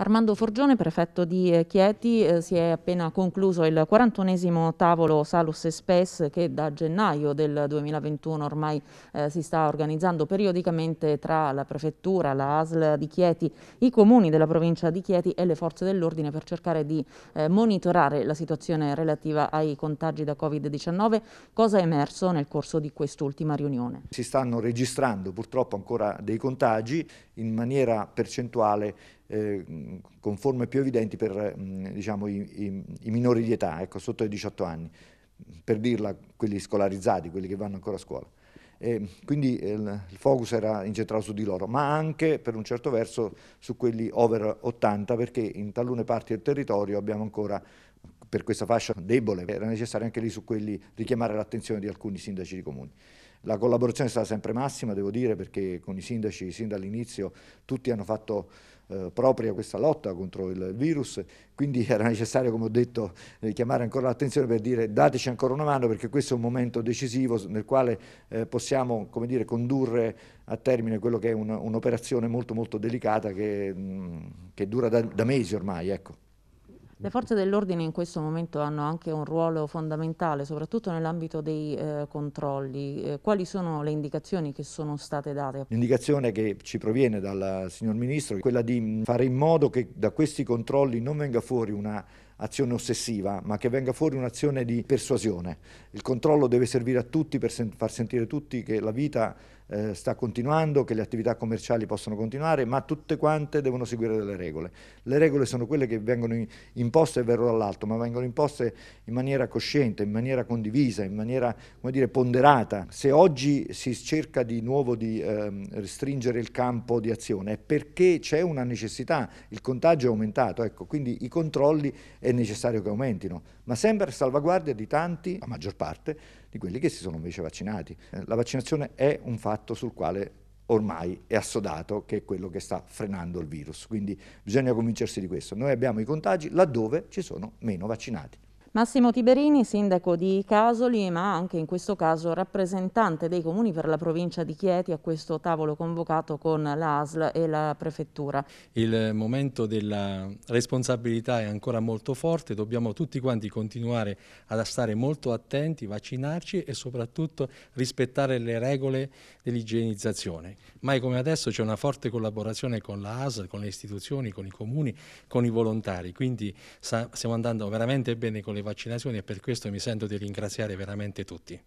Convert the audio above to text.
Armando Forgione, prefetto di eh, Chieti, eh, si è appena concluso il 41 tavolo Salus e Spes che da gennaio del 2021 ormai eh, si sta organizzando periodicamente tra la prefettura, la ASL di Chieti, i comuni della provincia di Chieti e le forze dell'ordine per cercare di eh, monitorare la situazione relativa ai contagi da Covid-19. Cosa è emerso nel corso di quest'ultima riunione? Si stanno registrando purtroppo ancora dei contagi in maniera percentuale eh, con forme più evidenti per diciamo, i, i, i, minori di età, ecco, sotto i 18 anni, per dirla quelli scolarizzati, quelli che vanno ancora a scuola. E quindi eh, il focus era incentrato su di loro, ma anche per un certo verso su quelli over 80, perché in talune parti del territorio abbiamo ancora per questa fascia debole, era necessario anche lì su quelli richiamare l'attenzione di alcuni sindaci di comuni. La collaborazione è stata sempre massima, devo dire, perché con i sindaci, sin dall'inizio, tutti hanno fatto eh, propria questa lotta contro il virus, quindi era necessario, come ho detto, eh, chiamare ancora l'attenzione per dire dateci ancora una mano perché questo è un momento decisivo nel quale eh, possiamo dire, condurre a termine quello che è un'operazione un molto molto delicata che, mh, mm, che dura da, da mesi ormai. Ecco. Le forze dell'ordine in questo momento hanno anche un ruolo fondamentale, soprattutto nell'ambito dei eh, controlli. Eh, quali sono le indicazioni che sono state date? L'indicazione che ci proviene dal signor Ministro è quella di mm, fare in modo che da questi controlli non venga fuori una azione ossessiva, ma che venga fuori un'azione di persuasione. Il controllo deve servire a tutti per sen far sentire tutti che la vita eh, sta continuando, che le attività commerciali possono continuare, ma tutte quante devono seguire delle regole. Le regole sono quelle che vengono imposte vero dall'alto, ma vengono imposte in maniera cosciente, in maniera condivisa, in maniera dire, ponderata. Se oggi si cerca di nuovo di ehm, restringere il campo di azione è perché c'è una necessità, il contagio è aumentato, ecco, quindi i controlli è è necessario che aumentino, ma sempre a salvaguardia di tanti, la maggior parte, di quelli che si sono invece vaccinati. Eh, la vaccinazione è un fatto sul quale ormai è assodato che è quello che sta frenando il virus, quindi bisogna convincersi di questo. Noi abbiamo i contagi laddove ci sono meno vaccinati. Massimo Tiberini, sindaco di Casoli, ma anche in questo caso rappresentante dei comuni per la provincia di Chieti, a questo tavolo convocato con l'ASL e la prefettura. Il momento della responsabilità è ancora molto forte, dobbiamo tutti quanti continuare ad stare molto attenti, vaccinarci e soprattutto rispettare le regole dell'igienizzazione. Mai come adesso c'è una forte collaborazione con l'ASL, con le istituzioni, con i comuni, con i volontari, quindi stiamo andando veramente bene con le le vaccinazioni e per questo mi sento di ringraziare veramente tutti.